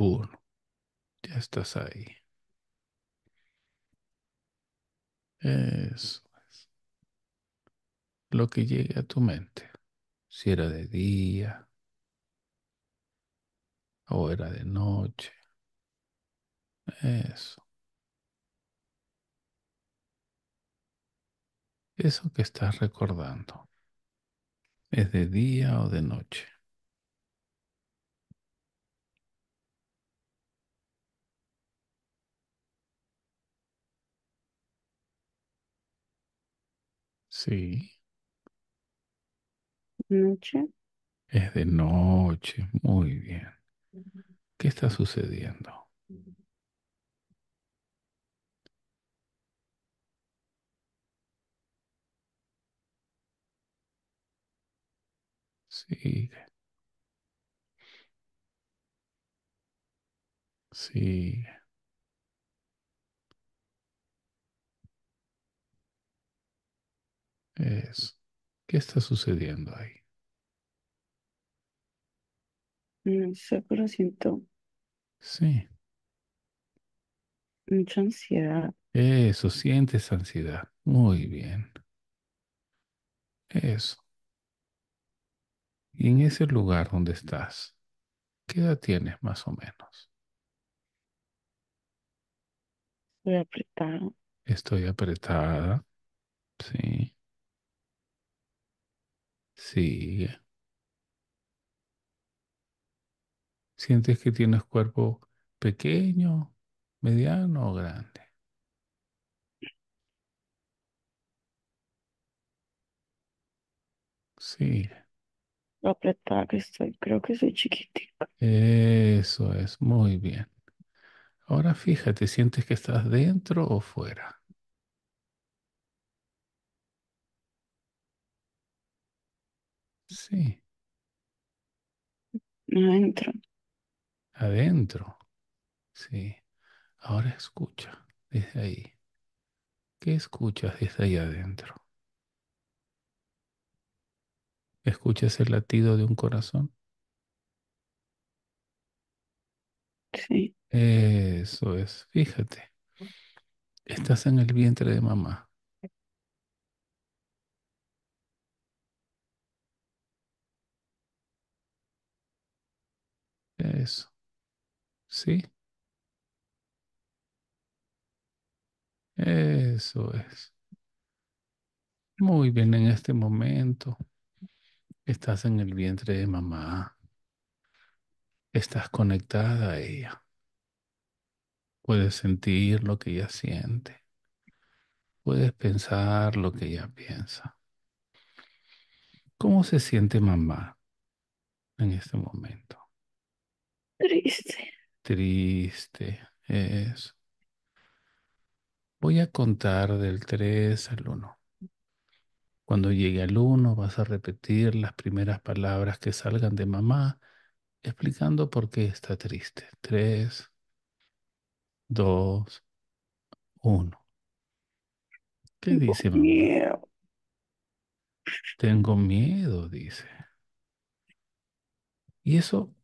uno. Ya estás ahí. Eso es. Lo que llegue a tu mente. Si era de día o era de noche. Eso. Eso que estás recordando. ¿Es de día o de noche? Sí, Noche. es de noche. Muy bien. ¿Qué está sucediendo? Sigue, sigue. es, ¿qué está sucediendo ahí? No mm, sé, pero siento. Sí. Mucha ansiedad. Eso, sientes ansiedad. Muy bien. Eso. Y en ese lugar donde estás, ¿qué edad tienes más o menos? Estoy apretada. Estoy apretada. Sí. Sigue. ¿Sientes que tienes cuerpo pequeño, mediano o grande? Sí. Lo apretada que estoy, creo que soy chiquitica. Eso es, muy bien. Ahora fíjate, ¿sientes que estás dentro o fuera? Sí. Adentro. Adentro. Sí. Ahora escucha desde ahí. ¿Qué escuchas desde ahí adentro? ¿Escuchas el latido de un corazón? Sí. Eso es. Fíjate. Estás en el vientre de mamá. ¿Sí? Eso es. Muy bien, en este momento estás en el vientre de mamá. Estás conectada a ella. Puedes sentir lo que ella siente. Puedes pensar lo que ella piensa. ¿Cómo se siente mamá en este momento? Triste triste es. Voy a contar del 3 al 1. Cuando llegue al 1 vas a repetir las primeras palabras que salgan de mamá explicando por qué está triste. 3, 2, 1. ¿Qué dice mamá? Tengo miedo, dice. ¿Y eso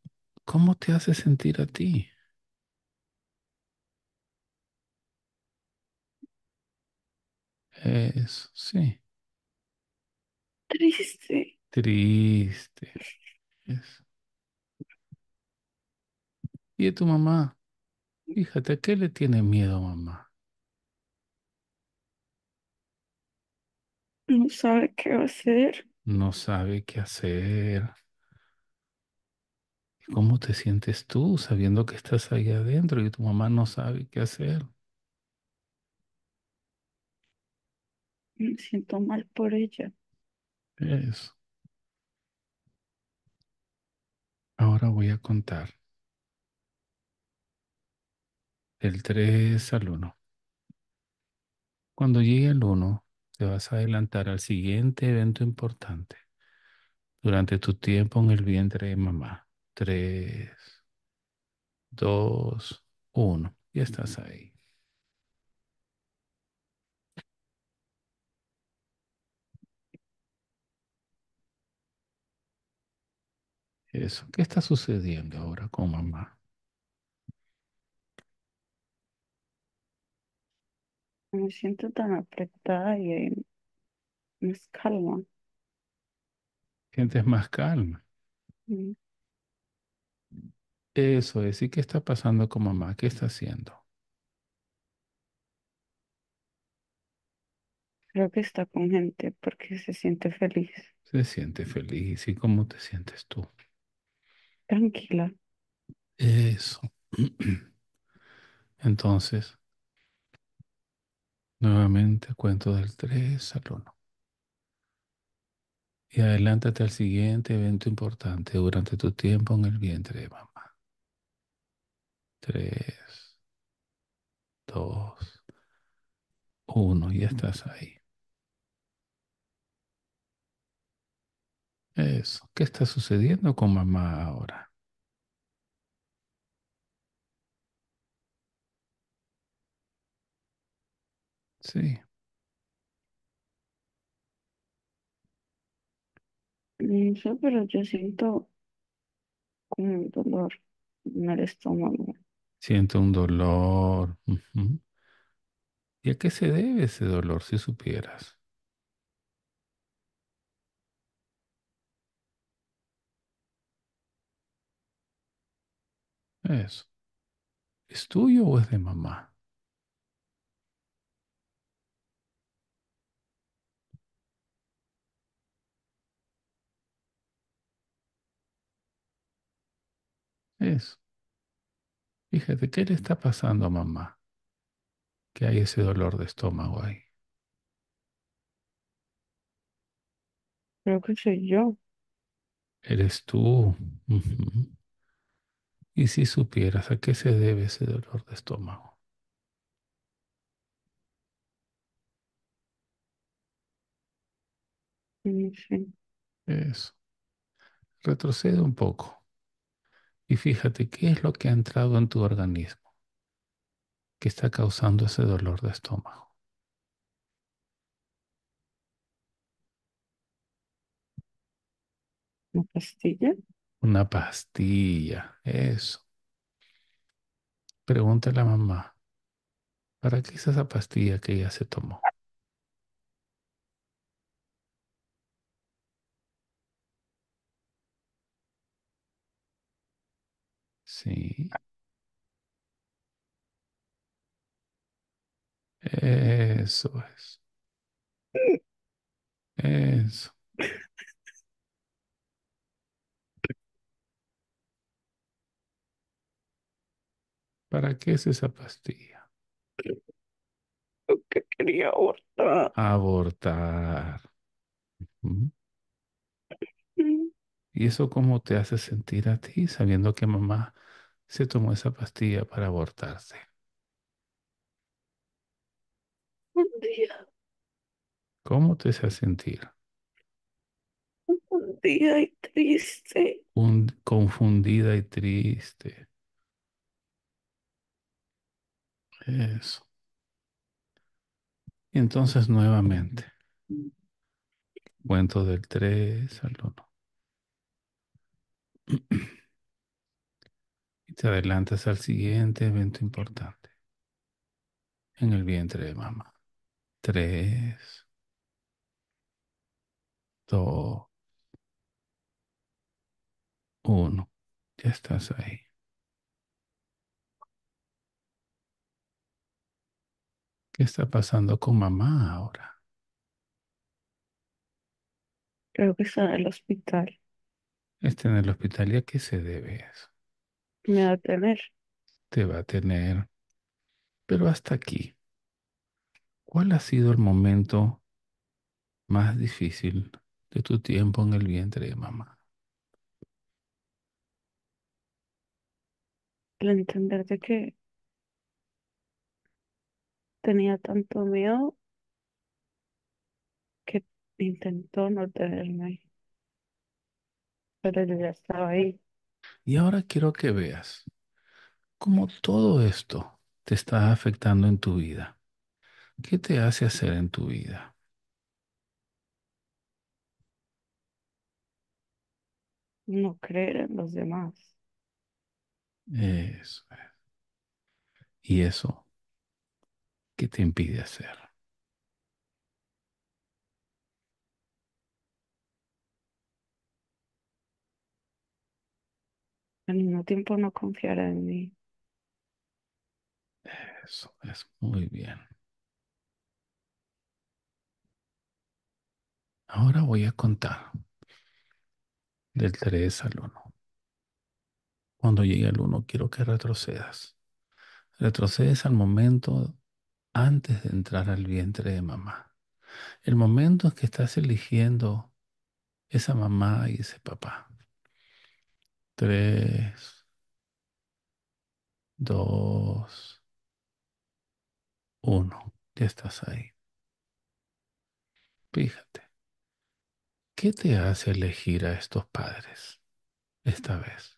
cómo te hace sentir a ti? Eso, sí. Triste. Triste. ¿Y de tu mamá? Fíjate, ¿a qué le tiene miedo, mamá? No sabe qué hacer. No sabe qué hacer. ¿Y cómo te sientes tú sabiendo que estás ahí adentro y tu mamá no sabe qué hacer? Me siento mal por ella. Eso. Ahora voy a contar del 3 al 1. Cuando llegue el 1, te vas a adelantar al siguiente evento importante durante tu tiempo en el vientre de mamá. 3, 2, 1. Ya estás ahí. Eso. ¿Qué está sucediendo ahora con mamá? Me siento tan apretada y eh, más calma. Sientes más calma. Mm. Eso es. ¿Y qué está pasando con mamá? ¿Qué está haciendo? Creo que está con gente porque se siente feliz. Se siente feliz. ¿Y cómo te sientes tú? Tranquila. Eso. Entonces, nuevamente cuento del 3 al 1. Y adelántate al siguiente evento importante durante tu tiempo en el vientre de mamá. 3, 2, 1, ya estás ahí. Eso. ¿Qué está sucediendo con mamá ahora? Sí. No mm, sé, pero yo siento un dolor en el estómago. Siento un dolor. ¿Y a qué se debe ese dolor si supieras? Eso. ¿Es tuyo o es de mamá? Eso. Fíjate, ¿qué le está pasando a mamá? Que hay ese dolor de estómago ahí. Creo que soy yo. Eres tú. Y si supieras a qué se debe ese dolor de estómago. Sí. Eso. Retrocede un poco y fíjate qué es lo que ha entrado en tu organismo que está causando ese dolor de estómago. pastilla? Una pastilla, eso. pregunta a mamá, ¿para qué es esa pastilla que ella se tomó? Sí. Eso es. Eso. ¿Para qué es esa pastilla? Porque quería abortar. Abortar. ¿Y eso cómo te hace sentir a ti sabiendo que mamá se tomó esa pastilla para abortarse? Un día. ¿Cómo te hace sentir? Un día y triste. confundida y triste. Eso. Y entonces nuevamente. Cuento del 3 al 1. Y te adelantas al siguiente evento importante. En el vientre de mamá. 3. 2. 1. Ya estás ahí. ¿Qué está pasando con mamá ahora? Creo que está en el hospital. Está en el hospital y a qué se debe eso. Me va a tener. Te va a tener. Pero hasta aquí, ¿cuál ha sido el momento más difícil de tu tiempo en el vientre de mamá? El entender que Tenía tanto miedo que intentó no tenerme, pero yo ya estaba ahí. Y ahora quiero que veas cómo todo esto te está afectando en tu vida. ¿Qué te hace hacer en tu vida? No creer en los demás. Eso es. Y eso ¿Qué te impide hacer. Al mismo tiempo no confiar en mí. Eso es muy bien. Ahora voy a contar del 3 al 1. Cuando llegue al 1 quiero que retrocedas. Retrocedes al momento antes de entrar al vientre de mamá. El momento en que estás eligiendo esa mamá y ese papá. Tres, dos, uno. Ya estás ahí. Fíjate, ¿qué te hace elegir a estos padres esta vez?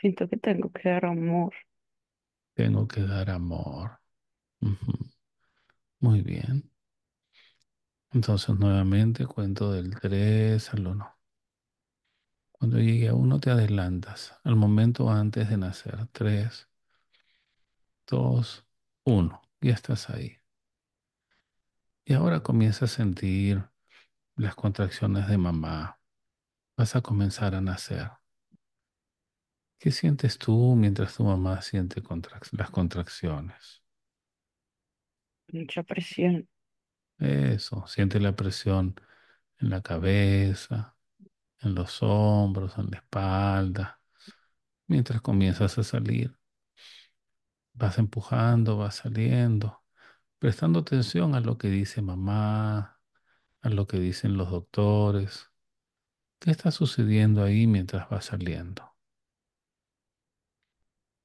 Siento que tengo que dar amor. Tengo que dar amor. Muy bien. Entonces, nuevamente cuento del 3 al 1. Cuando llegue a 1 te adelantas, al momento antes de nacer. 3, 2, 1. Ya estás ahí. Y ahora comienza a sentir las contracciones de mamá. Vas a comenzar a nacer. ¿Qué sientes tú mientras tu mamá siente las contracciones? Mucha presión. Eso, siente la presión en la cabeza, en los hombros, en la espalda, mientras comienzas a salir. Vas empujando, vas saliendo, prestando atención a lo que dice mamá, a lo que dicen los doctores. ¿Qué está sucediendo ahí mientras vas saliendo?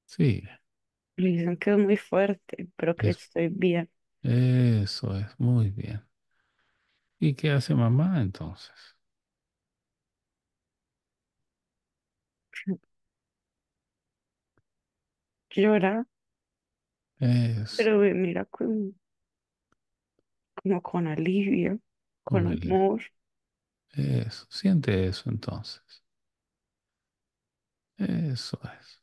Sí, me Dicen que es muy fuerte, pero que estoy bien. eso es, muy bien. ¿Y qué hace mamá entonces? Llora, Eso, pero mira con, como con alivio, con amor. Eso, siente eso entonces. Eso es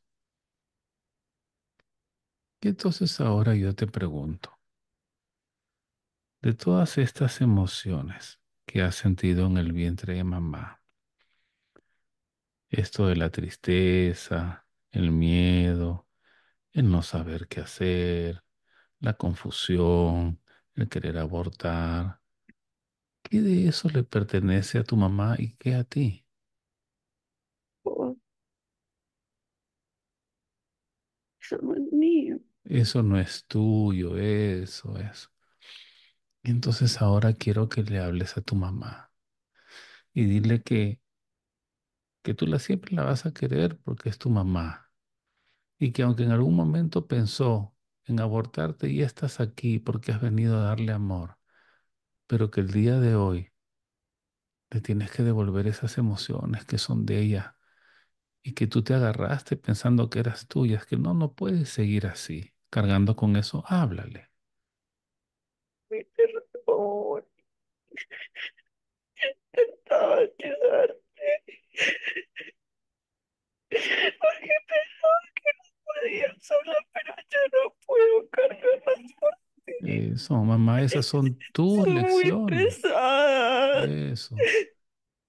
entonces ahora yo te pregunto, de todas estas emociones que has sentido en el vientre de mamá, esto de la tristeza, el miedo, el no saber qué hacer, la confusión, el querer abortar, ¿qué de eso le pertenece a tu mamá y qué a ti? eso no es tuyo, eso, eso. Entonces ahora quiero que le hables a tu mamá y dile que, que tú la siempre la vas a querer porque es tu mamá y que aunque en algún momento pensó en abortarte, y estás aquí porque has venido a darle amor, pero que el día de hoy le tienes que devolver esas emociones que son de ella y que tú te agarraste pensando que eras tuyas, que no, no puedes seguir así cargando con eso, háblale. Mi perdón. Intentaba ayudarte. Porque pensaba que no podía sola, pero ya no puedo cargar más ti. eso, mamá, esas son tus Soy lecciones. Muy eso.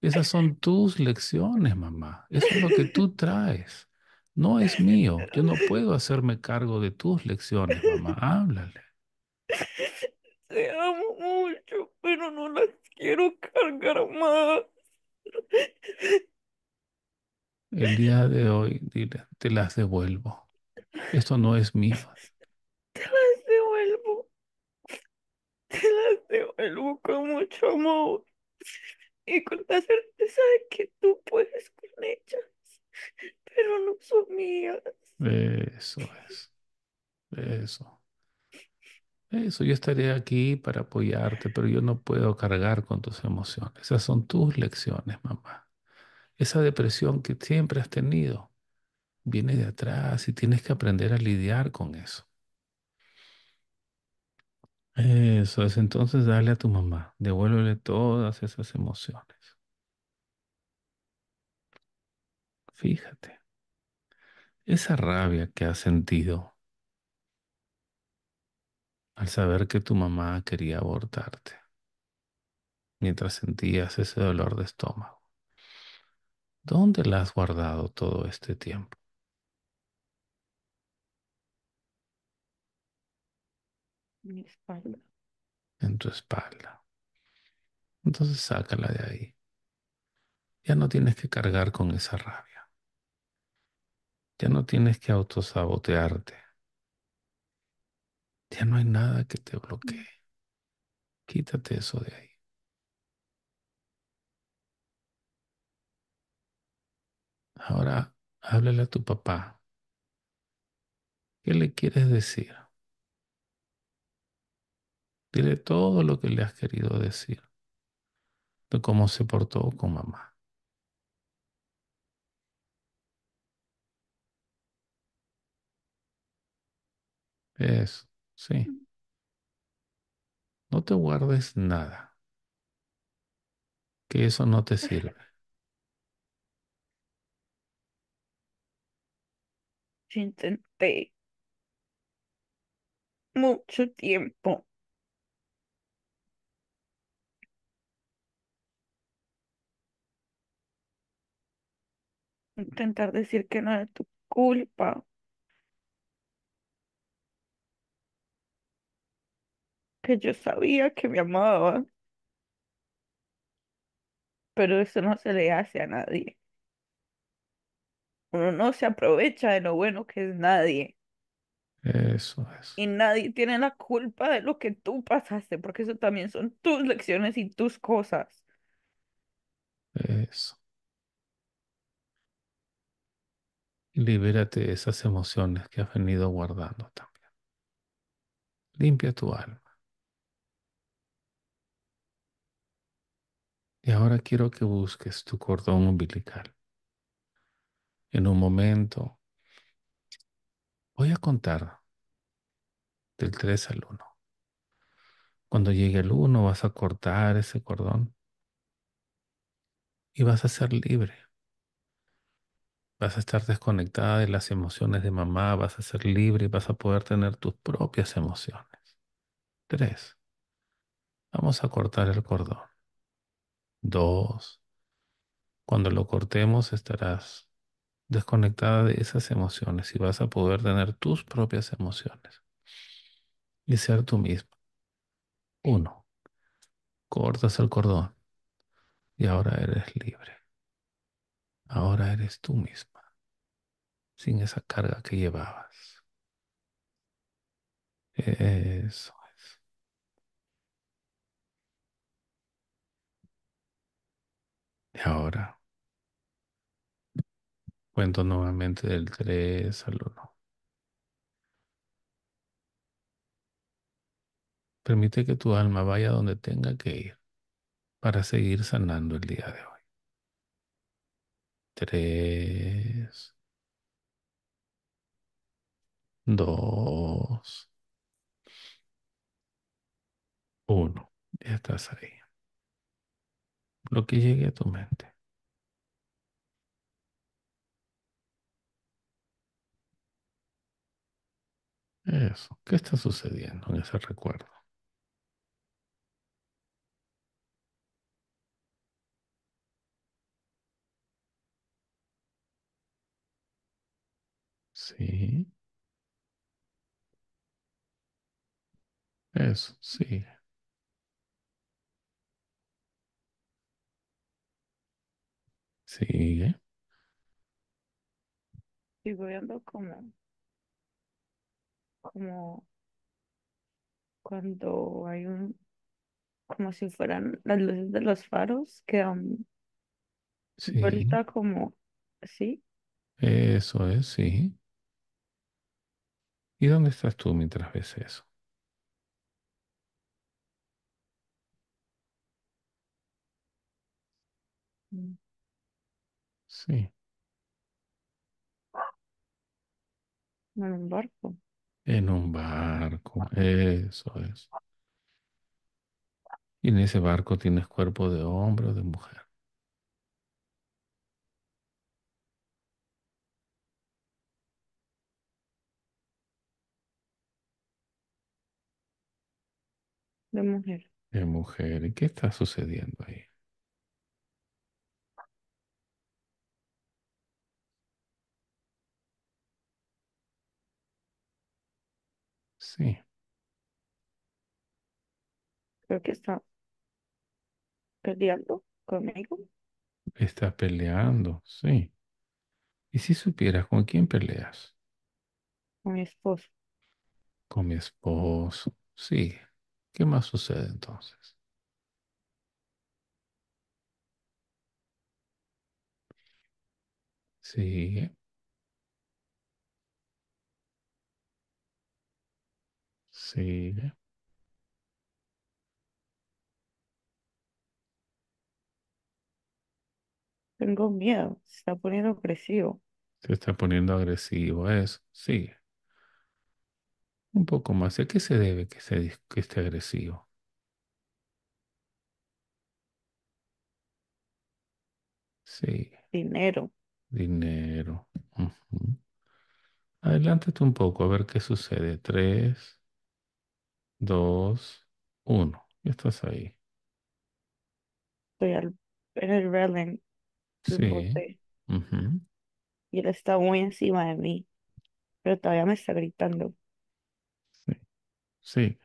Esas son tus lecciones, mamá. Eso es lo que tú traes. No es mío. Yo no puedo hacerme cargo de tus lecciones, mamá. Háblale. Te amo mucho, pero no las quiero cargar más. El día de hoy, dile, te las devuelvo. Esto no es mío. Te las devuelvo. Te las devuelvo con mucho amor y con la certeza de que tú puedes con ellas pero no son mías. Eso es. Eso. Eso, yo estaré aquí para apoyarte, pero yo no puedo cargar con tus emociones. Esas son tus lecciones, mamá. Esa depresión que siempre has tenido viene de atrás y tienes que aprender a lidiar con eso. Eso es, entonces dale a tu mamá, devuélvele todas esas emociones. Fíjate, esa rabia que has sentido al saber que tu mamá quería abortarte, mientras sentías ese dolor de estómago, ¿dónde la has guardado todo este tiempo? Mi espalda. En tu espalda. Entonces sácala de ahí. Ya no tienes que cargar con esa rabia. Ya no tienes que autosabotearte. Ya no hay nada que te bloquee. Mm. Quítate eso de ahí. Ahora háblale a tu papá. ¿Qué le quieres decir? Dile todo lo que le has querido decir de cómo se portó con mamá. Eso, sí. Mm. No te guardes nada, que eso no te sirve. Intenté mucho tiempo. Intentar decir que no era tu culpa. que yo sabía que me amaban, pero eso no se le hace a nadie. Uno no se aprovecha de lo bueno que es nadie. Eso es. Y nadie tiene la culpa de lo que tú pasaste, porque eso también son tus lecciones y tus cosas. Eso. Libérate de esas emociones que has venido guardando también. Limpia tu alma. Y ahora quiero que busques tu cordón umbilical. En un momento, voy a contar del 3 al 1. Cuando llegue el 1 vas a cortar ese cordón y vas a ser libre. Vas a estar desconectada de las emociones de mamá, vas a ser libre y vas a poder tener tus propias emociones. 3. Vamos a cortar el cordón dos. Cuando lo cortemos estarás desconectada de esas emociones y vas a poder tener tus propias emociones y ser tú misma. Uno, cortas el cordón y ahora eres libre. Ahora eres tú misma, sin esa carga que llevabas. Eso. Y ahora. Cuento nuevamente del 3 al 1. Permite que tu alma vaya donde tenga que ir para seguir sanando el día de hoy. 3, 2, 1. Ya estás ahí lo que llegue a tu mente. Eso, ¿qué está sucediendo en ese recuerdo? Sí. Eso, Sí. Sigue. Sigo viendo como, como cuando hay un, como si fueran las luces de los faros que ahorita como, ¿sí? eso es, sí. ¿Y dónde estás tú mientras ves eso? Sí. En un barco. En un barco. Eso es. Y en ese barco tienes cuerpo de hombre o de mujer. De mujer. De mujer. ¿Y qué está sucediendo ahí? Sí. Creo que está peleando conmigo. Está peleando, sí. ¿Y si supieras con quién peleas? Con mi esposo. Con mi esposo, sí. ¿Qué más sucede entonces? Sí. Sí. Tengo miedo. Se está poniendo agresivo. Se está poniendo agresivo eso. Sí. Un poco más. ¿A qué se debe que, se, esté agresivo? Sí. Dinero. Dinero. Adelántate un poco a ver qué sucede. Tres dos, uno. estás ahí. Estoy al- en el railing Sí. y él está muy encima de mí, pero todavía me está gritando. Sí. Sí,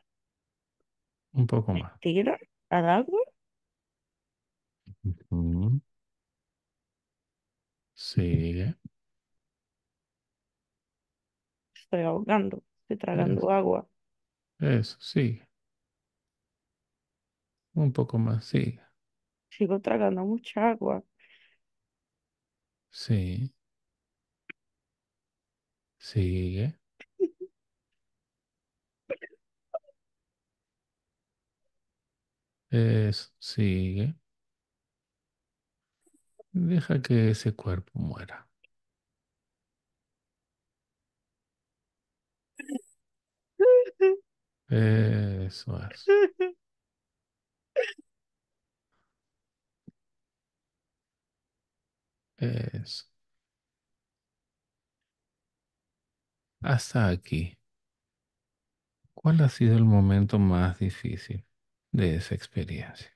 un poco más. tiro al agua? Sí. Estoy ahogando, estoy tragando agua. Eso, sigue. Un poco más, sigue. Sigo tragando mucha agua. Sí, sigue. Eso, sigue. Deja que ese cuerpo muera. Eso es. Eso. Hasta aquí. ¿Cuál ha sido el momento más difícil de esa experiencia?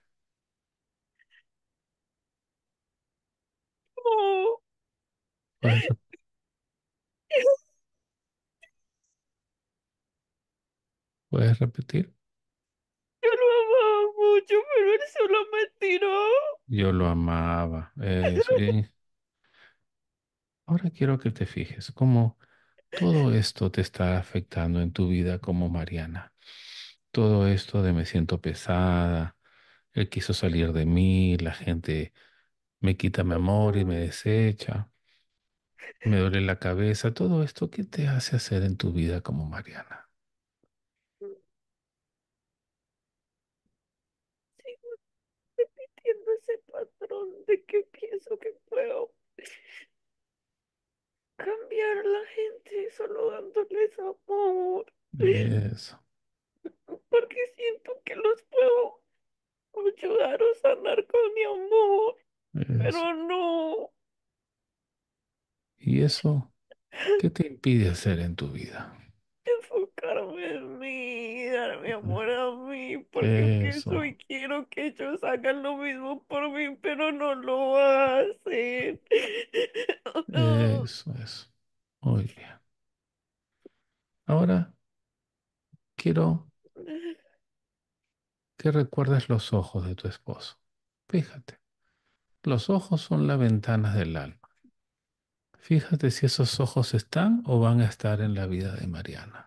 Oh. ¿Puedes repetir? Yo lo amaba mucho, pero él solo me tiró. Yo lo amaba. Eh, Ahora quiero que te fijes cómo todo esto te está afectando en tu vida como Mariana. Todo esto de me siento pesada, él quiso salir de mí, la gente me quita mi amor y me desecha, me duele la cabeza, todo esto, ¿qué te hace hacer en tu vida como Mariana? que pienso que puedo cambiar a la gente solo dándoles amor. Porque siento que los puedo ayudar o sanar con mi amor. Pero no. ¿Y eso qué te impide hacer en tu vida? Darme de mí, amor a mí, porque Eso. quiero que ellos hagan lo mismo por mí, pero no lo hacen. Eso, es. Ahora quiero que recuerdes los ojos de tu esposo. Fíjate, los ojos son las ventanas del alma. Fíjate si esos ojos están o van a estar en la vida de Mariana.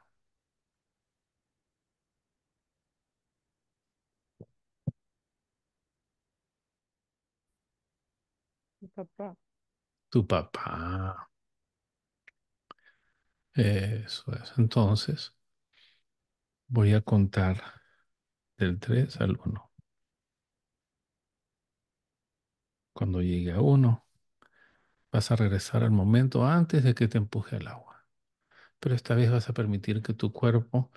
Tu papá. Eso es. Entonces, voy a contar del 3 al 1. Cuando llegue a 1, vas a regresar al momento antes de que te empuje al agua. Pero esta vez vas a permitir que tu cuerpo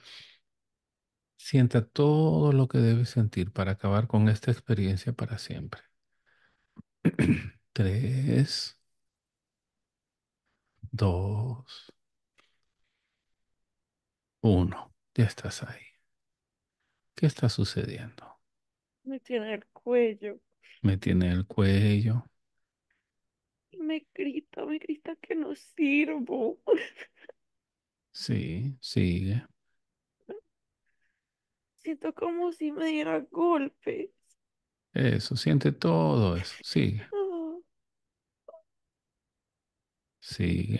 sienta todo lo que debes sentir para acabar con esta experiencia para siempre. Tres, dos, uno. Ya estás ahí. ¿Qué está sucediendo? Me tiene el cuello. Me tiene el cuello. Me grita, me grita que no sirvo. Sí, sigue. Siento como si me diera golpes. Eso, siente todo eso. Sigue. Sigue,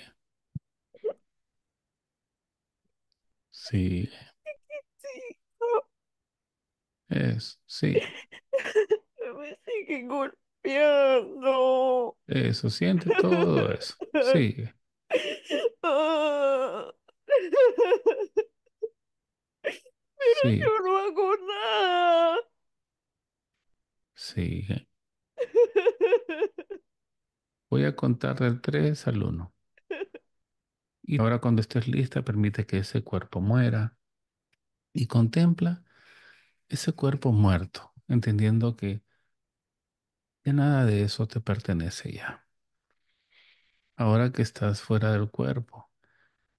sigue. Es, sigue. Me sigue golpeando. Eso, siente todo eso. Sigue. Pero sigue. yo no hago nada. Sigue. Voy a contar del 3 al 1. Y ahora cuando estés lista, permite que ese cuerpo muera y contempla ese cuerpo muerto, entendiendo que, ya nada de eso te pertenece ya. Ahora que estás fuera del cuerpo,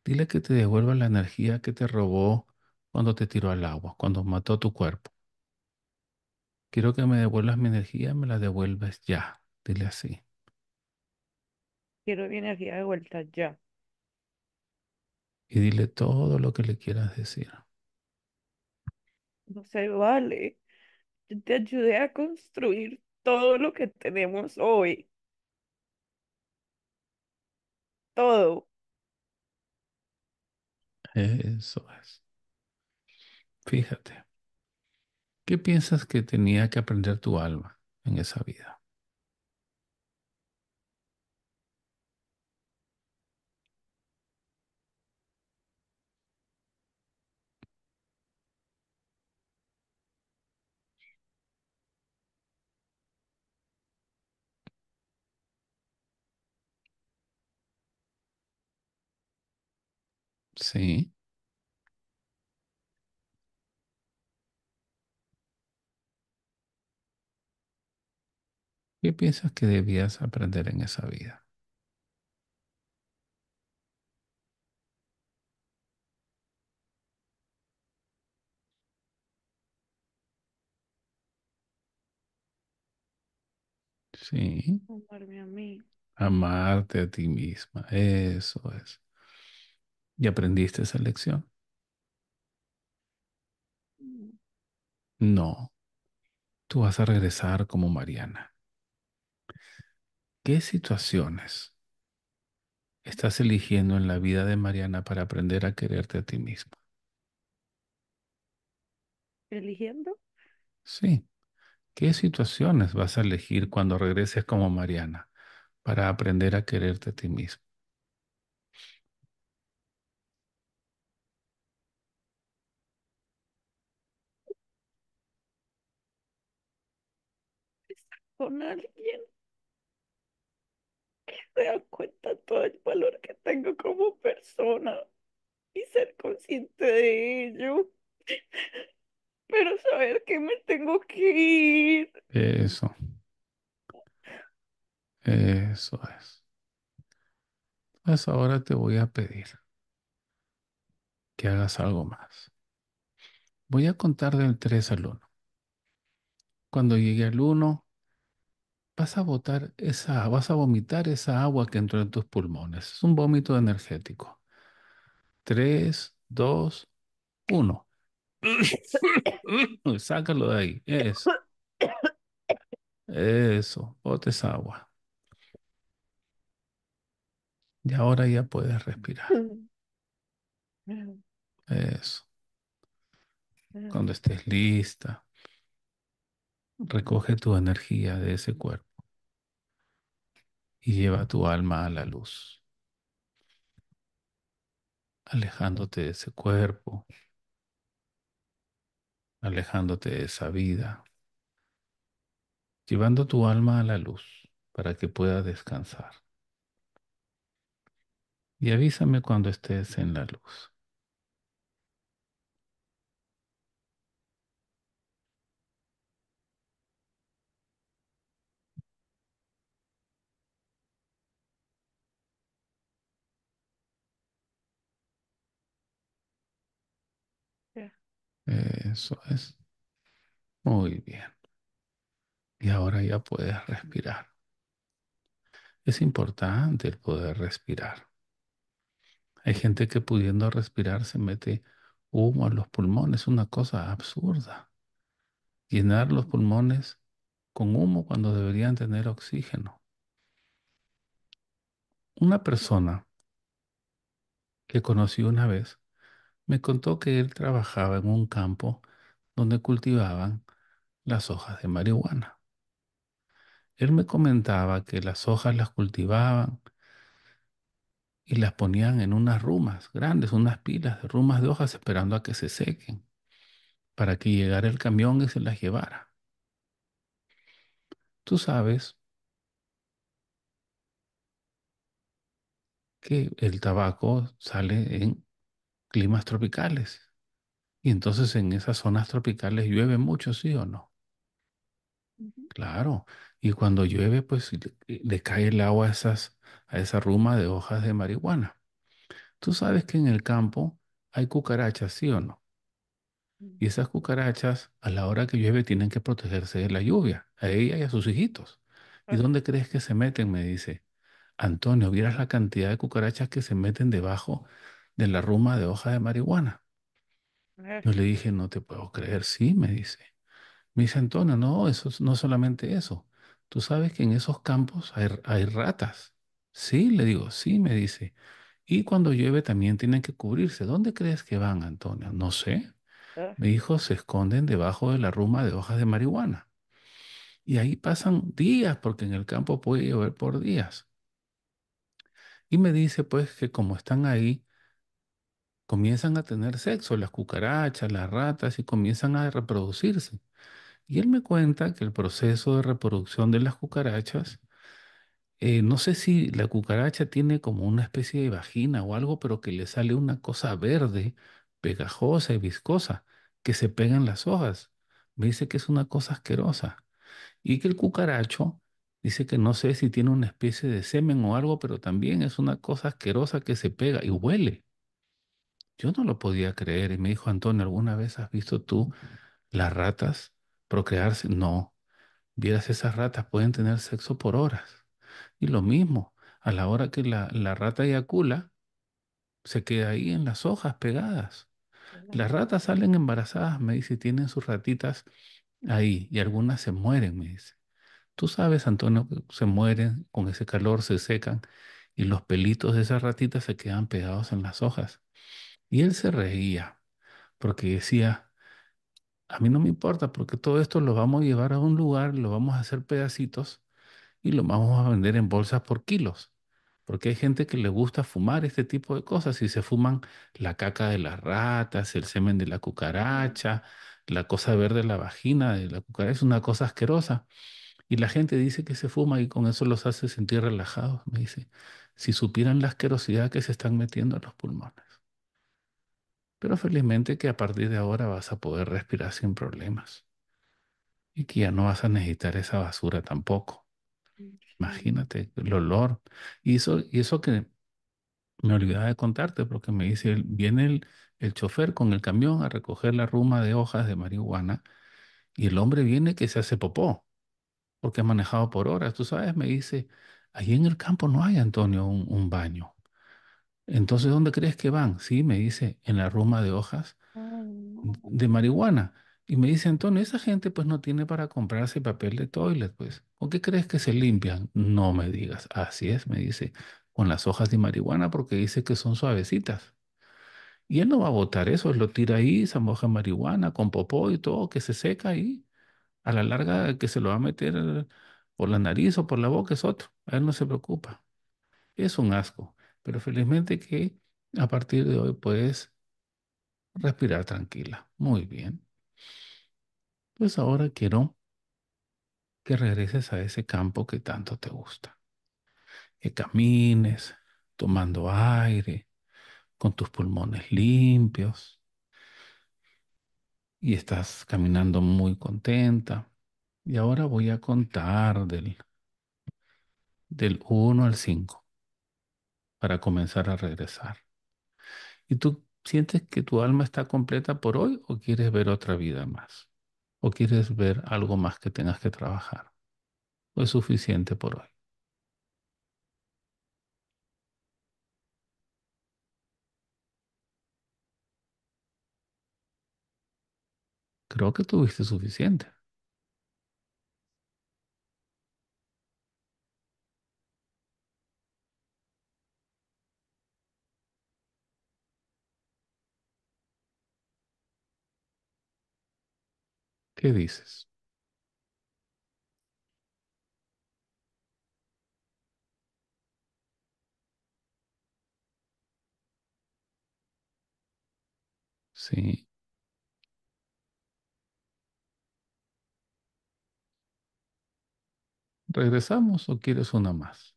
dile que te devuelva la energía que te robó cuando te tiró al agua, cuando mató tu cuerpo. Quiero que me devuelvas mi energía, me la devuelves ya. Dile así. Quiero mi energía de vuelta ya. Y dile todo lo que le quieras decir. No sé, vale. Yo te ayudé a construir todo lo que tenemos hoy. Todo. Eso es. Fíjate. ¿Qué piensas que tenía que aprender tu alma en esa vida? ¿Qué piensas que debías aprender en esa vida? Sí. Amarme a mí. Amarte a ti misma. Eso es y aprendiste esa lección. No, tú vas a regresar como Mariana. ¿Qué situaciones estás eligiendo en la vida de Mariana para aprender a quererte a ti misma? ¿Eligiendo? Sí. ¿Qué situaciones vas a elegir cuando regreses como Mariana para aprender a quererte a ti misma? con alguien que se da cuenta todo el valor que tengo como persona y ser consciente de ello. Pero saber que me tengo que ir. Eso. Eso es. Pues ahora te voy a pedir que hagas algo más. Voy a contar del 3 al 1. Cuando llegue al 1, vas a botar esa, vas a vomitar esa agua que entró en tus pulmones. Es un vómito energético. Tres, dos, uno. Sácalo de ahí. Eso. Eso. Bote agua. Y ahora ya puedes respirar. Mm. Eso. Mm. Cuando estés lista, recoge tu energía de ese cuerpo y lleva tu alma a la luz, alejándote de ese cuerpo, alejándote de esa vida, llevando tu alma a la luz para que pueda descansar. Y avísame cuando estés en la luz. Eso es. Muy bien. Y ahora ya puedes respirar. Es importante el poder respirar. Hay gente que pudiendo respirar se mete humo a los pulmones, una cosa absurda. Llenar los pulmones con humo cuando deberían tener oxígeno. Una persona que conocí una vez me contó que él trabajaba en un campo donde cultivaban las hojas de marihuana. Él me comentaba que las hojas las cultivaban y las ponían en unas rumas grandes, unas pilas de rumas de hojas esperando a que se sequen, para que llegara el camión y se las llevara. Tú sabes que el tabaco sale en climas tropicales. Y entonces en esas zonas tropicales llueve mucho, ¿sí o no? Claro. Y cuando llueve, pues eh, le, cae el agua a, esas, a esa ruma de hojas de marihuana. Tú sabes que en el campo hay cucarachas, ¿sí o no? Y esas cucarachas, a la hora que llueve, tienen que protegerse de la lluvia, a ella y a sus hijitos. ¿Y dónde crees que se meten? Me dice. Antonio, vieras la cantidad de cucarachas que se meten debajo de la ruma de hoja de marihuana. Yo le dije, no te puedo creer, sí, me dice. Me dice Antonio, no, eso no solamente eso. Tú sabes que en esos campos hay, hay ratas. Sí, le digo, sí, me dice. Y cuando llueve también tienen que cubrirse. ¿Dónde crees que van, Antonio? No sé. Ah. Me dijo, se esconden debajo de la ruma de hojas de marihuana. Y ahí pasan días, porque en el campo puede llover por días. Y me dice, pues, que como están ahí, comienzan a tener sexo, las cucarachas, las ratas, y comienzan a reproducirse. Y él me cuenta que el proceso de reproducción de las cucarachas, eh, no sé si la cucaracha tiene como una especie de vagina o algo, pero que le sale una cosa verde, pegajosa y viscosa, que se pega en las hojas. Me dice que es una cosa asquerosa. Y que el cucaracho Dice que no sé si tiene una especie de semen o algo, pero también es una cosa asquerosa que se pega y huele. Yo no lo podía creer y me dijo, Antonio, ¿alguna vez has visto tú las ratas procrearse? No. Vieras esas ratas pueden tener sexo por horas. Y lo mismo, a la hora que la, la rata eyacula, se queda ahí en las hojas pegadas. Las ratas salen embarazadas, me dice, tienen sus ratitas ahí y algunas se mueren, me dice. Tú sabes, Antonio, que se mueren con ese calor, se secan y los pelitos de esas ratitas se quedan pegados en las hojas. Y él se reía, porque decía, a mí no me importa, porque todo esto lo vamos a llevar a un lugar, lo vamos a hacer pedacitos y lo vamos a vender en bolsas por kilos. Porque hay gente que le gusta fumar este tipo de cosas y se fuman la caca de las ratas, el semen de la cucaracha, la cosa verde de la vagina de la cucaracha, es una cosa asquerosa. Y la gente dice que se fuma y con eso los hace sentir relajados. Me dice, si supieran la asquerosidad que se están metiendo en los pulmones. Pero felizmente que a partir de ahora vas a poder respirar sin problemas. Y que ya no vas a necesitar esa basura tampoco. Mm, Imagínate el olor. Y eso, y eso que me olvidaba de contarte, porque me dice, viene el, el chofer con el camión a recoger la ruma de hojas de marihuana y el hombre viene que se hace popó, porque ha manejado por horas. Tú sabes, me dice, allí en el campo no hay, Antonio, un baño. Entonces, ¿dónde crees que van? Sí, me dice, en la ruma de hojas de marihuana. Y me dice, entonces, esa gente pues no tiene para comprarse papel de toilet, pues. ¿O qué crees que se limpian? No me digas. Así es, me dice, con las hojas de marihuana porque dice que son suavecitas. Y él no va a botar eso, lo tira ahí, se moja marihuana, con popó y todo, que se seca ahí. A la larga que se lo va a meter por la nariz o por la boca es otro. A él no se preocupa. Es un asco. Pero felizmente que a partir de hoy puedes respirar tranquila. Muy bien. Pues ahora quiero que regreses a ese campo que tanto te gusta. Que camines tomando aire, con tus pulmones limpios. Y estás caminando muy contenta. Y ahora voy a contar del, del 1 al 5 para comenzar a regresar. ¿Y tú sientes que tu alma está completa por hoy o quieres ver otra vida más? ¿O quieres ver algo más que tengas que trabajar? ¿O es suficiente por hoy? Creo que tuviste suficiente. ¿Qué dices? Sí. ¿Regresamos o quieres una más?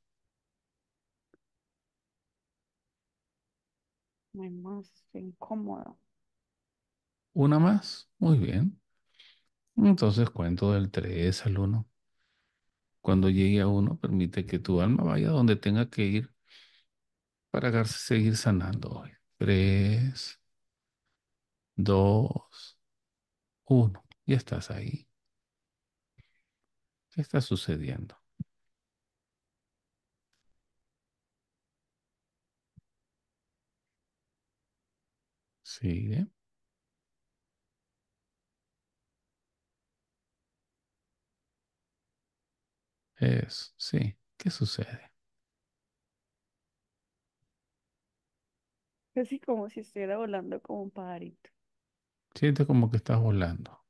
No hay más incómodo. ¿Una más? Muy bien. Mm. Entonces cuento del 3 al 1. Cuando llegue a 1, permite que tu alma vaya donde tenga que ir para seguir sanando hoy. 3, 2, 1. Ya estás ahí. ¿Qué está sucediendo? Sigue. Es, sí. ¿Qué sucede? Casi como si estuviera volando como un pajarito. Siente como que estás volando.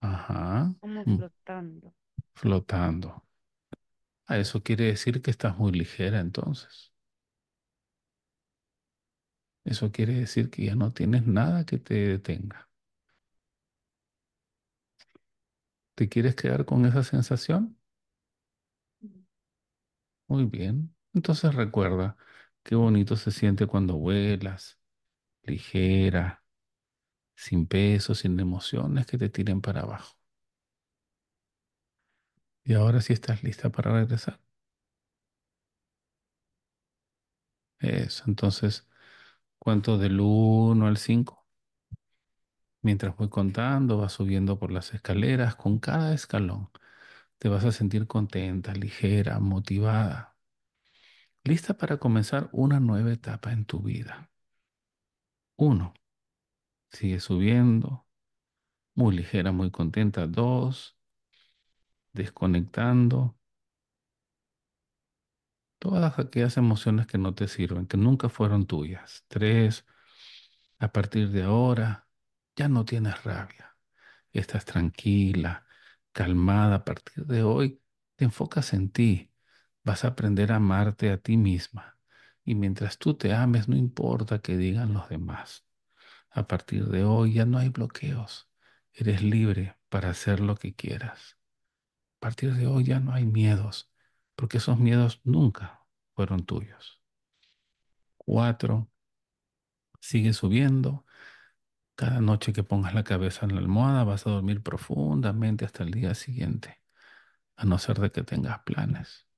Ajá. Como mm. flotando. Flotando. Ah, eso quiere decir que estás muy ligera entonces. Eso quiere decir que ya no tienes nada que te detenga. ¿Te quieres quedar con esa sensación? Muy bien. Entonces recuerda qué bonito se siente cuando vuelas, ligera, sin peso, sin emociones que te tiren para abajo. Y ahora sí estás lista para regresar. Eso, entonces, ¿cuánto del 1 al 5? Mientras voy contando, vas subiendo por las escaleras con cada escalón. Te vas a sentir contenta, ligera, motivada, lista para comenzar una nueva etapa en tu vida. Uno, sigue subiendo, muy ligera, muy contenta. Dos, desconectando todas aquellas emociones que no te sirven, que nunca fueron tuyas. Tres, a partir de ahora ya no tienes rabia, estás tranquila, calmada a partir de hoy, te enfocas en ti. Vas a aprender a amarte a ti misma. Y mientras tú te ames, no importa que digan los demás. A partir de hoy ya no hay bloqueos. Eres libre para hacer lo que quieras. A partir de hoy ya no hay miedos, porque esos miedos nunca fueron tuyos. Cuatro, sigue subiendo cada noche que pongas la cabeza en la almohada vas a dormir profundamente hasta el día siguiente, a no ser de que tengas planes.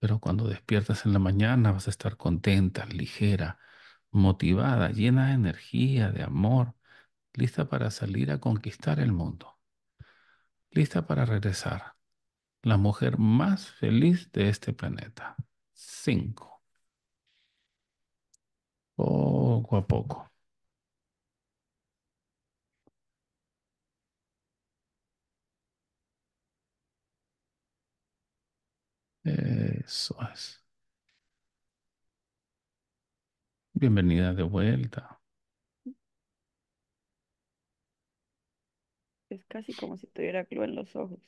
Pero cuando despiertas en la mañana vas a estar contenta, ligera, motivada, llena de energía, de amor, lista para salir a conquistar el mundo, lista para regresar, la mujer más feliz de este planeta. Cinco. Poco a poco. Eso es. Bienvenida de vuelta. Es casi como si tuviera glue en los ojos.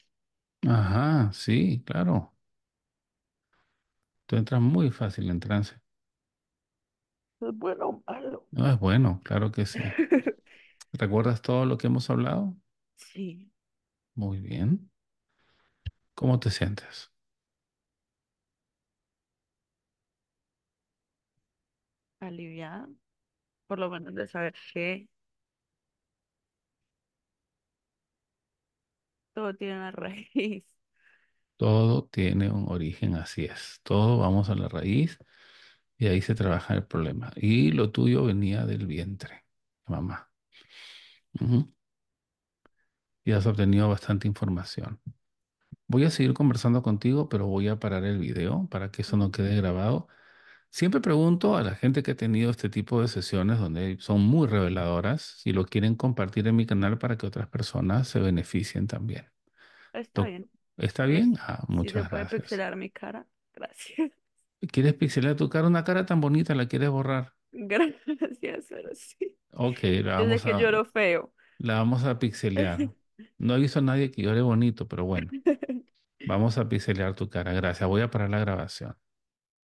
Ajá, sí, claro. Tú entras muy fácil en trance. ¿Es bueno o malo? No, es bueno, claro que sí. ¿Recuerdas todo lo que hemos hablado? Sí. Muy bien. ¿Cómo te sientes? aliviada, por lo menos de saber que todo tiene una raíz. Todo tiene un origen, así es. Todo vamos a la raíz y ahí se trabaja el problema. Y lo tuyo venía del vientre, mamá. Y has obtenido bastante información. Voy a seguir conversando contigo, pero voy a parar el video para que eso no quede grabado. Siempre pregunto a la gente que ha tenido este tipo de sesiones donde son muy reveladoras si lo quieren compartir en mi canal para que otras personas se beneficien también. Está bien. ¿Está bien? Ah, muchas gracias. ¿Quieres pixelar mi cara? Gracias. ¿Quieres pixelar tu cara? Una cara tan bonita, ¿la quieres borrar? Gracias, pero sí. Ok, la vamos Desde que lloro feo. La vamos a pixelear. No he visto a nadie que llore bonito, pero bueno. Vamos a pixelar tu cara. Gracias. Voy a parar la grabación.